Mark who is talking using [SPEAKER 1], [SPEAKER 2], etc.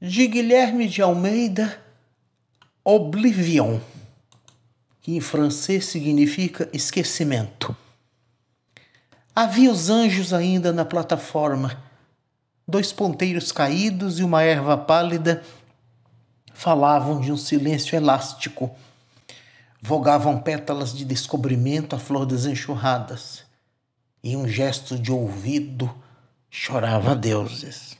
[SPEAKER 1] de Guilherme de Almeida, Oblivion, que em francês significa esquecimento. Havia os anjos ainda na plataforma, dois ponteiros caídos e uma erva pálida falavam de um silêncio elástico. Vogavam pétalas de descobrimento à flor das enxurradas, e um gesto de ouvido chorava deuses.